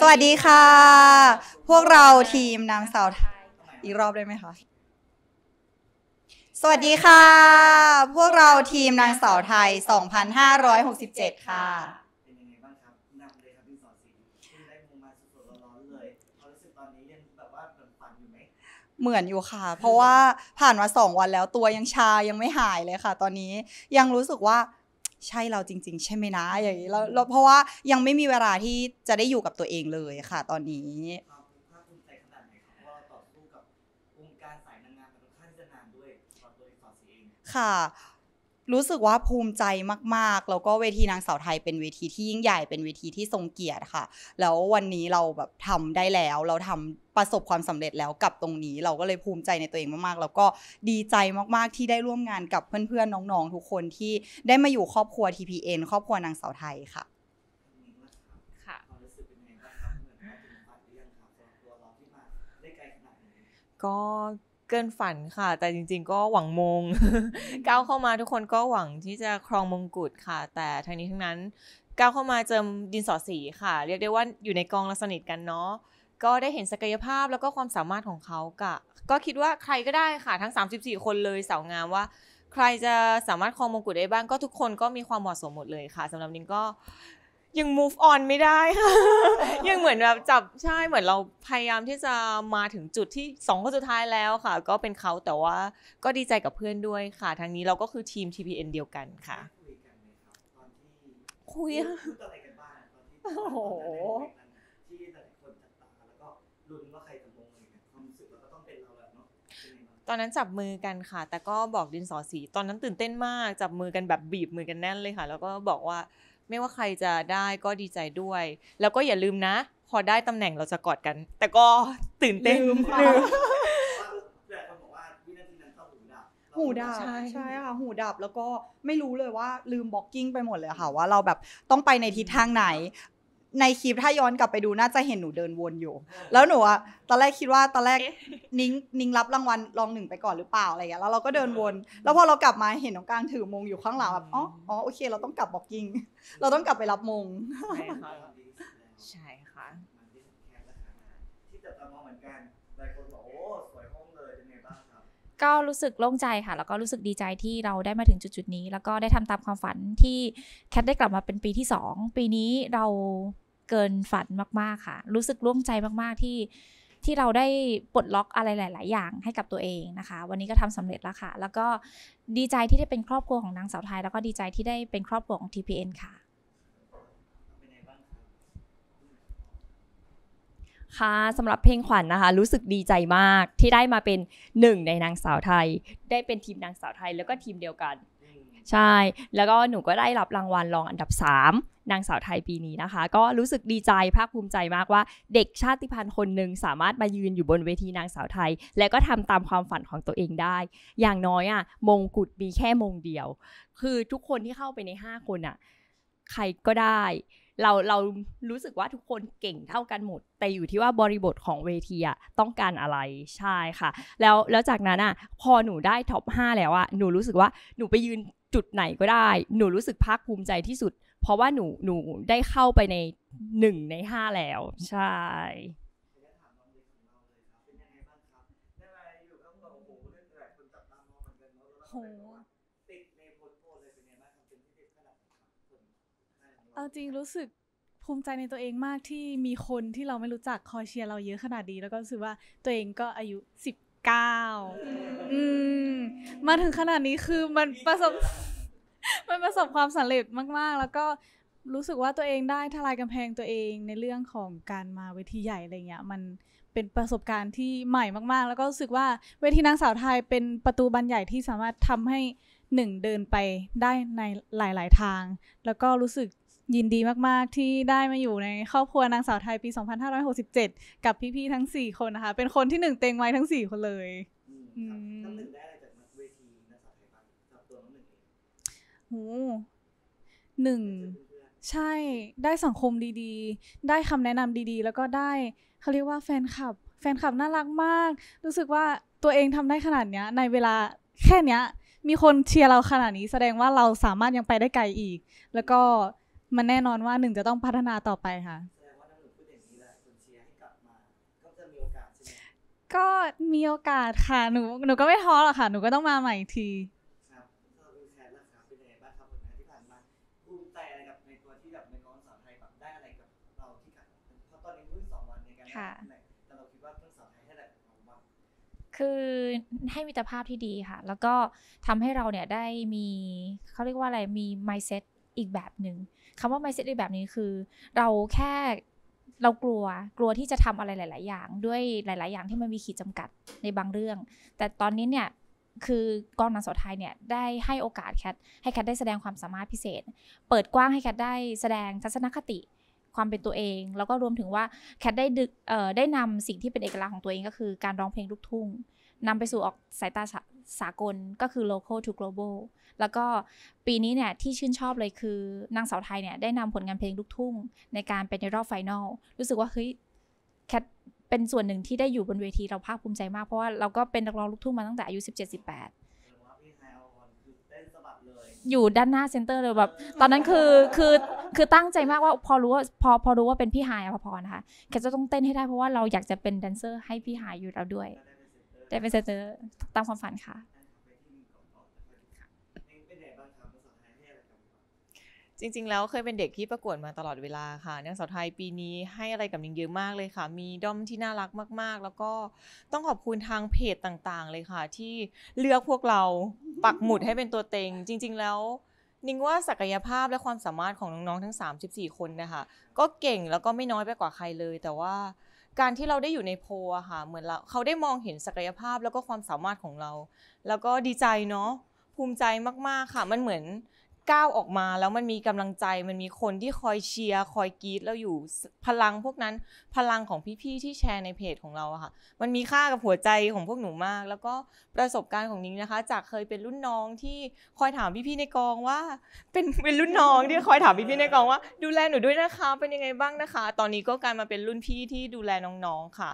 สวัสดีค่ะ พวกเราทีมนางสาวไทยอีกรอบได้ไหมคะ สวัสดีค่ะ พวกเราทีมนางสาวไทย2567ค่ะเนยังไงบ้างคเลยครับอนลร้อนเรู้สึกตอนนี้แบบว่าันอยู่ไหมเหมือนอยู่ค่ะ เพราะว่าผ่านมาสองวันแล้วตัวยังชา ยังไม่หายเลยค่ะ ตอนนี้ยังรู้สึกว่าใช่เราจริงๆใช่ไหมนะอย่างนี้แล้วเพราะว่ายังไม่มีเวลาที่จะได้อยู่กับตัวเองเลยค่ะ ตอนนี้ ค่ะรู้สึกว่าภูมิใจมากๆแล้วก็เวทีนางสาวไทยเป็นเวทีที่ยิ่งใหญ่ เป็นเวทีที่ทรงเกียรติค่ะ แล้ววันนี้เราแบบทำได้แล้ว เราทำประสบความสำเร็จแล้วกับตรงนี้ เราก็เลยภูมิใจในตัวเองมากๆ แล้วก็ดีใจมากๆที่ได้ร่วมงานกับเพื่อนๆน้องๆทุกคนที่ได้มาอยู่ครอบครัว TPN ครอบครัวนางสาวไทยค่ะก็เกินฝันค่ะแต่จริงๆก็หวังมงก้าวเข้ามาทุกคนก็หวังที่จะครองมงกุฎค่ะแต่ทั้งนี้ทั้งนั้นก้าวเข้ามาเจอดินสอสีค่ะ เรียกได้ว่าอยู่ในกองละสนิทกันเนาะก็ได้เห็นศักยภาพแล้วก็ความสามารถของเขากะก็คิดว่าใครก็ได้ค่ะ ทั้ง 34 คนเลยสาวงามว่า ใครจะสามารถครองมงกุฎได้บ้างก็ทุกคนก็มีความเหมาะสมหมดเลยค่ะสำหรับนินก็ยัง move on ไม่ได้ค่ะยังเหมือนแบบจับใช่เหมือนเราพยายามที่จะมาถึงจุดที่สองคนสุดท้ายแล้วค่ะ ก็เป็นเขาแต่ว่า ก็ดีใจกับเพื่อนด้วยค่ะทางนี้เราก็คือทีม TPN เดียวกันค่ะคุยะโอ้ะรก้งหะตอนนั้นจับมือกันค่ะ แต่ก็บอกดินสอสี ตอนนั้นตื่นเต้นมากจับมือกันแบบบีบมือกันแน่นเลยค่ะ แล้วก็บอกว่าไม่ว่าใครจะได้ก็ดีใจด้วย แล้วก็อย่าลืมนะ พอได้ตำแหน่งเราจะกอดกัน แต่ก็ตื่นเต้น ลืมลืม่เขาบอกว่าิ้หูดับหูดับใช่ใช่ค่ะหูดับแล้วก็ไม่รู้เลยว่าลืมบล็อกกิ้งไปหมดเลยค่ะว่าเราแบบต้องไปในทิศทางไหนในคลิปถ้าย้อนกลับไปดูน่าจะเห็นหนูเดินวนอยู่ แล้วหนูอะตอนแรกคิดว่าตอนแรกนิ้งนิ้งรับรางวัลรองหนึ่งไปก่อนหรือเปล่าอะไรอย่างเงี้ยแล้วเราก็เดินวน แล้วพอเรากลับมาเห็นน้องกลางถือมงอยู่ข้างหลังแบบอ๋ออ๋อโอเคเราต้องกลับบอกยิงเราต้องกลับไปรับมง ใช่ค่ะที่จับตามองเหมือนกันหลายคนบอกโอ้สวยห้องก็รู้สึกโล่งใจค่ะ แล้วก็รู้สึกดีใจที่เราได้มาถึงจุดๆนี้ แล้วก็ได้ทำตามความฝันที่แคทได้กลับมาเป็นปีที่ 2 ปีนี้เราเกินฝันมากๆค่ะ รู้สึกโล่งใจมากๆที่ที่เราได้ปลดล็อกอะไรหลาย ๆ อย่างให้กับตัวเองนะคะ วันนี้ก็ทำสำเร็จแล้วค่ะแล้วก็ดีใจที่ได้เป็นครอบครัวของนางสาวไทยแล้วก็ดีใจที่ได้เป็นครอบครัวของ TPN ค่ะค่ะสำหรับเพลงขวัญนนะคะรู้สึกดีใจมากที่ได้มาเป็นหนึ่งในนางสาวไทย ได้เป็นทีมนางสาวไทยแล้วก็ทีมเดียวกัน ใช่ แล้วก็หนูก็ได้รับรางวัลรองอันดับ3นางสาวไทยปีนี้นะคะ ก็รู้สึกดีใจภาคภูมิใจมากว่า เด็กชาติพันธุ์คนหนึ่งสามารถมายืนอยู่บนเวทีนางสาวไทย และก็ทำตามความฝันของตัวเองได้ อย่างน้อยอะ่ะ มงกุฎมีแค่มงเดียว คือทุกคนที่เข้าไปใน5คนอะ่ะใครก็ได้เราเรารู้สึกว่าทุกคนเก่งเท่ากันหมด แต่อยู่ที่ว่าบริบทของเวทีอะต้องการอะไรใช่ค่ะ แล้วแล้วจากนั้นอะพอหนูได้ท็อป5แล้วอะหนูรู้สึกว่าหนูไปยืนจุดไหนก็ได้ หนูรู้สึกภาคภูมิใจที่สุด เพราะว่าหนูหนูได้เข้าไปในหนึ่งในห้าแล้วใช่เอาจริง รู้สึกภูมิใจในตัวเองมากที่มีคนที่เราไม่รู้จักคอยเชียร์เราเยอะขนาดนี้แล้วก็รู้สึกว่าตัวเองก็อายุ 19อืมมาถึงขนาดนี้คือมันประสบ มันประสบความสำเร็จมากๆ แล้วก็รู้สึกว่าตัวเองได้ทลายกำแพงตัวเองในเรื่องของการมาเวทีใหญ่อะไรเงี้ย มันเป็นประสบการณ์ที่ใหม่มาก ๆ แล้วก็รู้สึกว่าเวทีนางสาวไทยเป็นประตูบานใหญ่ที่สามารถทำให้หนึ่งเดินไปได้ในหลายๆทาง แล้วก็รู้สึกยินดีมากๆที่ได้มาอยู่ในครอบครัวนางสาวไทยปี2567กับพี่ๆ ทั้ง4คนนะคะ เป็นคนที่หนึ่งเต็งไว้ทั้ง4คนเลยหนึ่งหนึ่งหนึ่ง ใช่ ได้สังคมดีๆ ได้คำแนะนำดีๆ แล้วก็ได้เขาเรียกว่าแฟนคลับ แฟนคลับน่ารักมาก รู้สึกว่าตัวเองทำได้ขนาดเนี้ย ในเวลาแค่เนี้ย มีคนเชียร์เราขนาดนี้ แสดงว่าเราสามารถยังไปได้ไกลอีก แล้วก็มันแน่นอนว่าหนึ่งจะต้องพัฒนาต่อไปค่ะก็มีโอกาสค่ะหนู หนูก็ไม่ท้อหรอกค่ะหนูก็ต้องมาใหม่ทีคือให้มิตรภาพที่ดีค่ะ แล้วก็ทำให้เราเนี่ยได้มีเขาเรียกว่าอะไรมี mindset อีกแบบหนึง่งคำว่า mindset อีกแบบนี้คือเราแค่เรากลัวกลัวที่จะทำอะไรหลาย ๆ อย่างด้วยหลาย ๆ อย่างที่มันมีขีดจำกัดในบางเรื่อง แต่ตอนนี้เนี่ย คือกองนันสาไทยเนี่ยได้ให้โอกาสแคทให้แคทได้แสดงความสามารถพิเศษ เปิดกว้างให้แคทได้แสดงทัศนคติความเป็นตัวเอง แล้วก็รวมถึงว่าแคทได้ดึกได้นำสิ่งที่เป็นเอกลักษณ์ของตัวเองก็คือ การร้องเพลงลูกทุ่งนำไปสู่ออกสายตาสากลก็คือ local to global แล้วก็ปีนี้เนี่ย ที่ชื่นชอบเลยคือนางสาวไทยเนี่ย ได้นำผลงานเพลงลูกทุ่ง ในการเป็นในรอบไฟนอล รู้สึกว่า เฮ้ยแคทเป็นส่วนหนึ่งที่ได้อยู่บนเวทีเราภาคภูมิใจมากเพราะว่าเราก็เป็นนักร้องลูกทุ่งมาตั้งแต่อายุ 17 18อยู่ด้านหน้าเซ็นเตอร์เลยแบบ ตอนนั้นคือคือคือตั้งใจมากว่าพอรู้ว่าพอพอรู้ว่าเป็นพี่หายอภพรนะคะแกจะต้องเต้นให้ได้เพราะว่าเราอยากจะเป็นแดนเซอร์ให้พี่หายอยู่แล้วด้วยได้เป็นเซนเตอร์ตามความฝันค่ะ จริงๆ แล้วเคยเป็นเด็กที่ประกวดมาตลอดเวลาค่ะนางสาวไทยปีนี้ให้อะไรกับนิงเยอะมากเลยค่ะ มีด้อมที่น่ารักมากๆ แล้วก็ต้องขอบคุณทางเพจต่างๆ เลยค่ะ ที่เลือกพวกเราปักหมุดให้เป็นตัวเต็ง จริง ๆ แล้ว นิงว่าศักยภาพและความสามารถของน้องๆ ทั้ง 34 คนนะคะก็เก่งแล้วก็ไม่น้อยไปกว่าใครเลย แต่ว่าการที่เราได้อยู่ในโพอะค่ะ เหมือนเราเขาได้มองเห็นศักยภาพแล้วก็ความสามารถของเรา แล้วก็ดีใจเนาะภูมิใจมากๆค่ะมันเหมือนก้าวออกมาแล้วมันมีกำลังใจมันมีคนที่คอยเชียร์คอยกรีดแล้วอยู่พลังพวกนั้นพลังของพี่ๆที่แชร์ในเพจของเราค่ะ มันมีค่ากับหัวใจของพวกหนูมาก แล้วก็ประสบการณ์ของนิ้งนะคะจากเคยเป็นรุ่นน้องที่คอยถามพี่ๆในกองว่า เป็นเป็นรุ่นน้องที่คอยถามพี่ๆในกองว่า ดูแลหนูด้วยนะคะ เป็นยังไงบ้างนะคะ ตอนนี้ก็กลายมาเป็นรุ่นพี่ที่ดูแลน้องๆค่ะ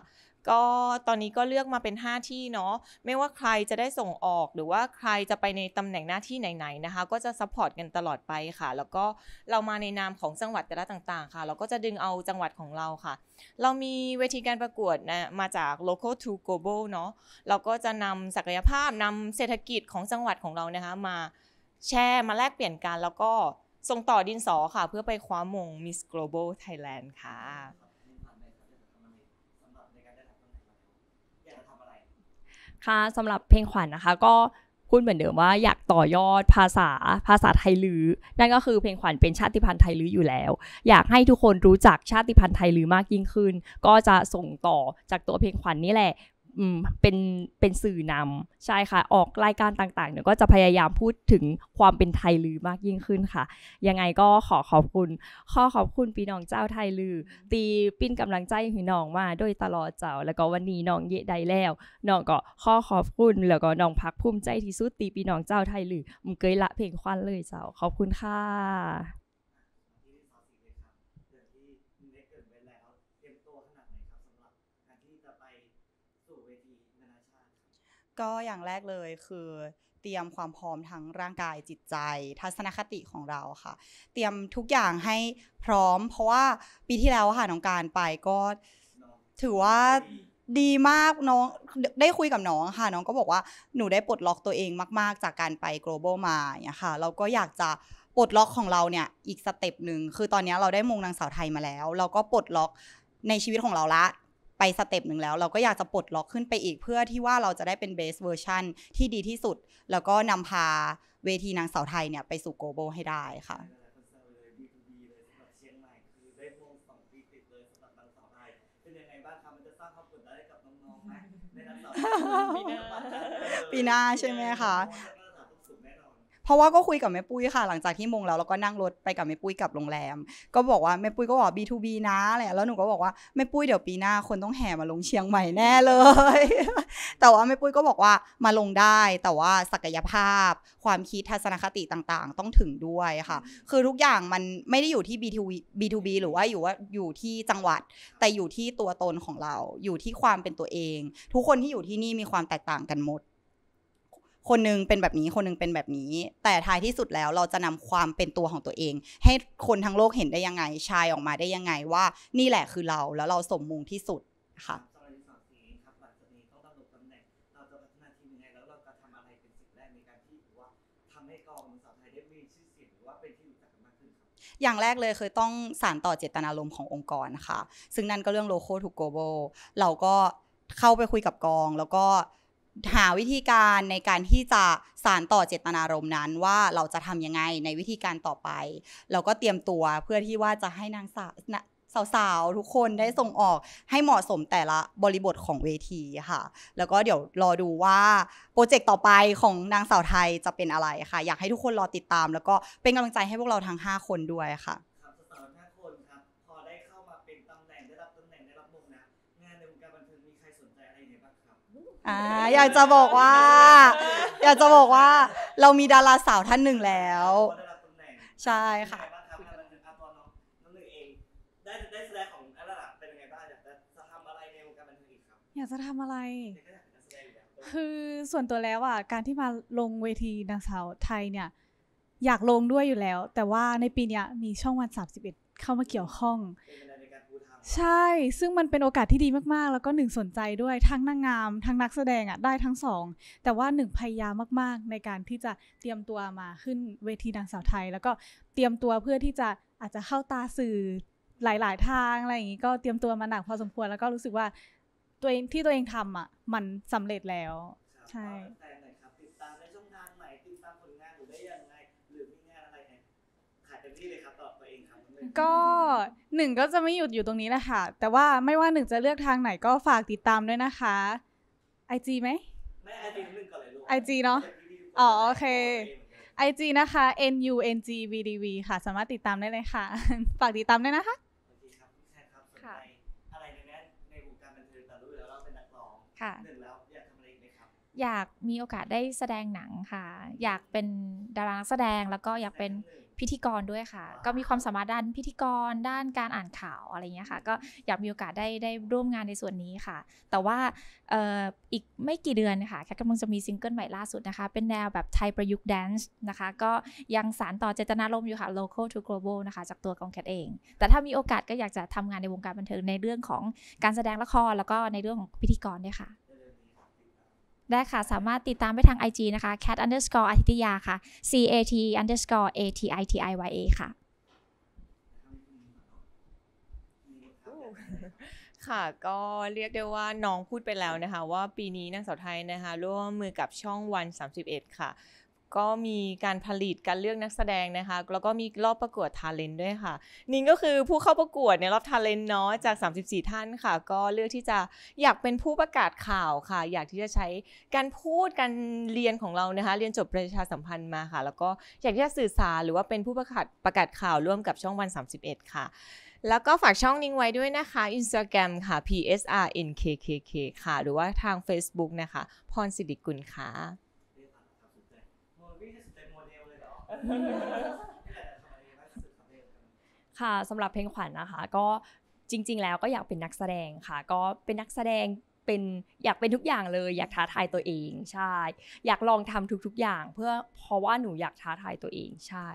ก็ตอนนี้ก็เลือกมาเป็น 5 ที่เนาะไม่ว่าใครจะได้ส่งออกหรือว่าใครจะไปในตำแหน่งหน้าที่ไหนๆนะคะก็จะซัพพอร์ตกันตลอดไปค่ะ แล้วก็เรามาในนามของจังหวัดแต่ละต่าง ๆค่ะ เราก็จะดึงเอาจังหวัดของเราค่ะ เรามีเวทีการประกวดนะมาจาก local to global เนาะเราก็จะนำศักยภาพนำเศรษฐกิจของจังหวัดของเรานะคะ มาแชร์มาแลกเปลี่ยนกัน แล้วก็ส่งต่อดินสอค่ะ เพื่อไปคว้ามง Miss Global Thailand ค่ะค่ะสำหรับเพลงขวัญนนะคะก็พูดเหมือนเดิมว่าอยากต่อยอดภาษาภาษาไทยลือ นั่นก็คือเพลงขวัญเป็นชาติพันธุ์ไทยลืออยู่แล้ว อยากให้ทุกคนรู้จักชาติพันธุ์ไทยลือมากยิ่งขึ้น ก็จะส่งต่อจากตัวเพลงขวัญนนี่แหละเป็นเป็นสื่อนำใช่ค่ะ ออกรายการต่างๆเนี่ยก็จะพยายามพูดถึงความเป็นไทยลือมากยิ่งขึ้นค่ะ ยังไงก็ขอขอบคุณข้อขอบคุณพี่น้องเจ้าไทยลือ ตีปิ้นกำลังใจให้น้องมาโดยตลอดเจ้าแล้วก็วันนี้น้องเยะได้แล้วน้องก็ข้อขอบคุณแล้วก็น้องพักภูมิใจที่สุดตีพี่น้องเจ้าไทยลือมึงเกยละเพลงควันเลยเจ้าขอบคุณค่ะก็อย่างแรกเลยคือเตรียมความพร้อมทั้งร่างกายจิตใจ ทัศนคติของเราค่ะ เตรียมทุกอย่างให้พร้อม เพราะว่าปีที่แล้วค่ะน้องการไปก็ ถือว่าดีมากน้องได้คุยกับน้องค่ะน้องก็บอกว่าหนูได้ปลดล็อกตัวเองมาก ๆ จากการไป global มาเนี่ยค่ะเราก็อยากจะปลดล็อกของเราเนี่ยอีกสเต็ปหนึ่งคือตอนนี้เราได้มงนางสาวไทยมาแล้ว เราก็ปลดล็อกในชีวิตของเราละไปสเต็ปหนึ่งแล้วเราก็อยากจะปลดล็อกขึ้นไปอีก เพื่อที่ว่าเราจะได้เป็นเบสเวอร์ชันที่ดีที่สุด แล้วก็นำพาเวทีนางสาวไทยเนี่ยไปสู่โกลบอลให้ได้ค่ะปีหน้าใช่ไหมคะเพราะว่าก็คุยกับแม่ปุ้ยค่ะ หลังจากที่มงแล้วเราก็นั่งรถไปกับแม่ปุ้ยกับโรงแรม ก็บอกว่า แม่ปุ้ยก็บอก B2B นะอะไรแล้วหนูก็บอกว่าแม่ปุ้ยเดี๋ยวปีหน้า คนต้องแห่มาลงเชียงใหม่แน่เลย แต่ว่าแม่ปุ้ยก็บอกว่ามาลงได้ แต่ว่าศักยภาพ ความคิดทัศนคติต่างๆ ต้องถึงด้วยค่ะ คือทุกอย่างมันไม่ได้อยู่ที่ B2B B2B หรือว่าอยู่ว่าอยู่ที่จังหวัด แต่อยู่ที่ตัวตนของเราอยู่ที่ความเป็นตัวเอง ทุกคนที่อยู่ที่นี่มีความแตกต่างกันหมดคนนึงเป็นแบบนี้ คนนึงเป็นแบบนี้ แต่ท้ายที่สุดแล้วเราจะนำความเป็นตัวของตัวเอง ให้คนทั้งโลกเห็นได้ยังไง ชายออกมาได้ยังไงว่านี่แหละคือเรา แล้วเราสมมุงที่สุดค่ะอย่างแรกเลยคือต้องสารต่อเจตนารมณ์ขององค์กรนะคะ ซึ่งนั่นก็เรื่องโลโก้ทูกโกโบเราก็เข้าไปคุยกับกองแล้วก็หาวิธีการในการที่จะสารต่อเจตนารมณ์นั้น ว่าเราจะทำยังไงในวิธีการต่อไป เราก็เตรียมตัวเพื่อที่ว่าจะให้นางสาวสาวๆทุกคนได้ส่งออกให้เหมาะสมแต่ละบริบทของเวทีค่ะ แล้วก็เดี๋ยวรอดูว่าโปรเจกต์ต่อไปของนางสาวไทยจะเป็นอะไรค่ะ อยากให้ทุกคนรอติดตามแล้วก็เป็นกำลังใจให้พวกเราทั้ง 5 คนด้วยค่ะอยากจะบอกว่า อยากจะบอกว่า เรามีดาราสาวท่านหนึ่งแล้วใช่ค่ะได้แสดงของอล่เป็นยังไงบ้างกจะทำอะไรในวงการบันเทิงอีกครับอยากจะทำอะไร คือส่วนตัวแล้วอ่ะการที่มาลงเวทีนางสาวไทยเนี่ย อยากลงด้วยอยู่แล้ว แต่ว่าในปีนี้มีช่องวันสามสิบเอ็ดเข้ามาเกี่ยวข้องใช่ ซึ่งมันเป็นโอกาสที่ดีมากๆ แล้วก็หนึ่งสนใจด้วยทั้งนางงามทั้งนักแสดงอะ่ะได้ทั้งสอง แต่ว่าหนึ่งพยายามมากๆในการที่จะเตรียมตัวมาขึ้นเวทีนางสาวไทย แล้วก็เตรียมตัวเพื่อที่จะอาจจะเข้าตาสื่อหลายๆ ทางอะไรอย่างนี้ ก็เตรียมตัวมาหนักพอสมควรแล้วก็รู้สึกว่าตัวเองที่ตัวเองทำอะ่ะมันสำเร็จแล้ว ใช่ก็หนึ่งก็จะไม่หยุดอยู่ตรงนี้แหละค่ะแต่ว่าไม่ว่าหนึ่งจะเลือกทางไหนก็ฝากติดตามด้วยนะคะไอจีไหมไม่อจีหนึ่งก่อนเลยลูไอจีเนาะอ๋อโอเคไอจีนะคะ n u n g v d v ค่ะ สามารถติดตามได้เลยค่ะ ฝากติดตามด้วยนะคะค่ะอะไรในน้ในวงการบันเทิงตูแล้วาเป็นนักร้องค่ะหนึ่งแล้วอยากทำอะไรอีกไหมครับอยากมีโอกาสได้แสดงหนังค่ะ อยากเป็นดารานักแสดงแล้วก็อยากเป็นพิธีกรด้วยค่ะ ก็มีความสามารถด้านพิธีกรด้านการอ่านข่าวอะไรเงี้ยค่ะ ก็อยากมีโอกาสได้ได้ร่วมงานในส่วนนี้ค่ะ แต่ว่าอีกไม่กี่เดือนค่ะ แคทกำลังจะมีซิงเกิลใหม่ล่าสุดนะคะ เป็นแนวแบบไทยประยุกต์แดนซ์นะคะ ก็ยังสานต่อเจตนารมณ์อยู่ค่ะ local to global นะคะ จากตัวกองแคทเอง แต่ถ้ามีโอกาสก็อยากจะทำงานในวงการบันเทิงในเรื่องของการแสดงละครแล้วก็ในเรื่องของพิธีกรด้วยค่ะได้ค่ะสามารถติดตามไปทาง IG นะคะ cat underscore อธิตยาค่ะ c a t underscore a t i t i y a ค่ะ ค่ะก็เรียกได้ว่าน้องพูดไปแล้วนะคะว่าปีนี้นางสาวไทยนะคะร่วมมือกับช่องวัน31ค่ะก็มีการผลิตการเลือกนักแสดงนะคะ แล้วก็มีรอบประกวดทาเลนด้วยค่ะ นิงก็คือผู้เข้าประกวดในรอบทาเลนเนาะจาก 34 ท่านค่ะ ก็เลือกที่จะอยากเป็นผู้ประกาศข่าวค่ะ อยากที่จะใช้การพูดการเรียนของเรานะคะ เรียนจบประชาสัมพันธ์มาค่ะแล้วก็อยากที่จะสื่อสารหรือว่าเป็นผู้ประกาศประกาศข่าวร่วมกับช่องวัน31 ค่ะ แล้วก็ฝากช่องนิ้งไว้ด้วยนะคะ Instagram ค่ะ psrnkkk ค่ะ หรือว่าทาง Facebook นะคะ พรสิริกุลค่ะค่ะสำหรับเพลงขวัญนะคะก็จริงๆแล้วก็อยากเป็นนักแสดงค่ะ ก็เป็นนักแสดงเป็นอยากเป็นทุกอย่างเลยอยากท้าทายตัวเอง ใช่ อยากลองทำทุกๆอย่าง เพื่อเพราะว่าหนูอยากท้าทายตัวเองใช่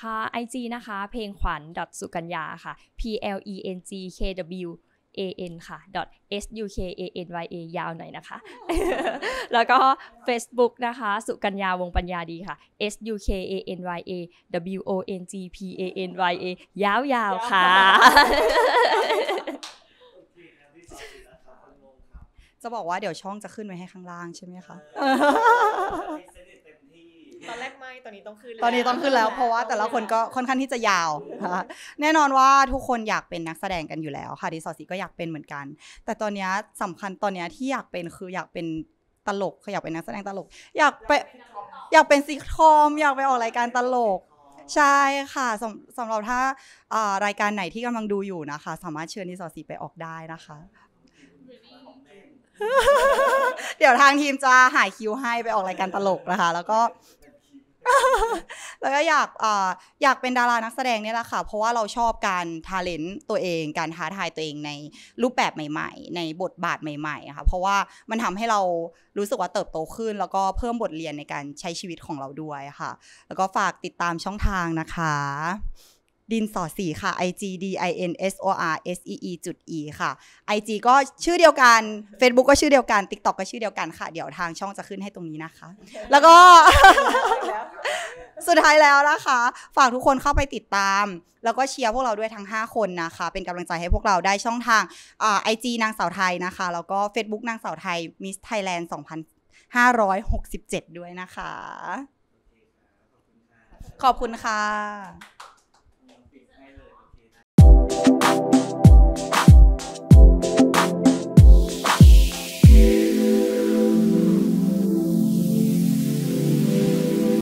ค่ะ IG นะคะ เพลงขวัญดัสุกัญญาค่ะ P L E N G K W an ค่ะ sukanya ยาวหน่อยนะคะ แล้วก็ Facebook นะคะสุกัญญาวงปัญญาดีค่ะ sukanya wongpanya ยาวยาวค่ะ จะบอกว่าเดี๋ยวช่องจะขึ้นไว้ให้ข้างล่างใช่ไหมคะอนนี้ต้องขึ้นตอนนี้ต้องขึ้นแล้วเพราะว่าแต่ละคนก็ค่อนข้างที่จะยาว แน่นอนว่าทุกคนอยากเป็นนักแสดงกันอยู่แล้วค่ะดิสอสีก็อยากเป็นเหมือนกัน แต่ตอนนี้สำคัญตอนนี้ที่อยากเป็นคืออยากเป็นตลกอยากเป็นนักแสดงตลกอยากไปอยากเป็นซีคอม อยากไปออกรายการตลก ใช่ค่ะสำหรับถ้ารายการไหนที่กำลังดูอยู่นะคะ สามารถเชิญดิสอสีไปออกได้นะคะ เดี๋ยวทางทีมจะหายคิวให้ไปออกรายการตลกนะคะ แล้วก็แล้วก็อยากอยากเป็นดารานักแสดงเนี่ยแหละค่ะเพราะว่าเราชอบการทาเลนต์ตัวเอง การท้าทายตัวเองในรูปแบบใหม่ๆ ในบทบาทใหม่ๆค่ะ เพราะว่ามันทำให้เรารู้สึกว่าเติบโตขึ้น แล้วก็เพิ่มบทเรียนในการใช้ชีวิตของเราด้วยค่ะ แล้วก็ฝากติดตามช่องทางนะคะดินสอสีค่ะ IG D I N S O R S E E จุด E ค่ะ IG ก็ชื่อเดียวกัน Facebook ก็ชื่อเดียวกัน TikTok ก็ชื่อเดียวกันค่ะ เดี๋ยวทางช่องจะขึ้นให้ตรงนี้นะคะ แล้วก็ สุดท้ายแล้วนะคะฝากทุกคนเข้าไปติดตาม แล้วก็เชียร์พวกเราด้วยทั้ง5 คนนะคะ เป็นกำลังใจให้พวกเราได้ช่องทางไอจีนางสาวไทยนะคะแล้วก็ Facebook นางสาวไทย Miss Thailand 2567 ด้วยนะคะ ขอบคุณค่ะ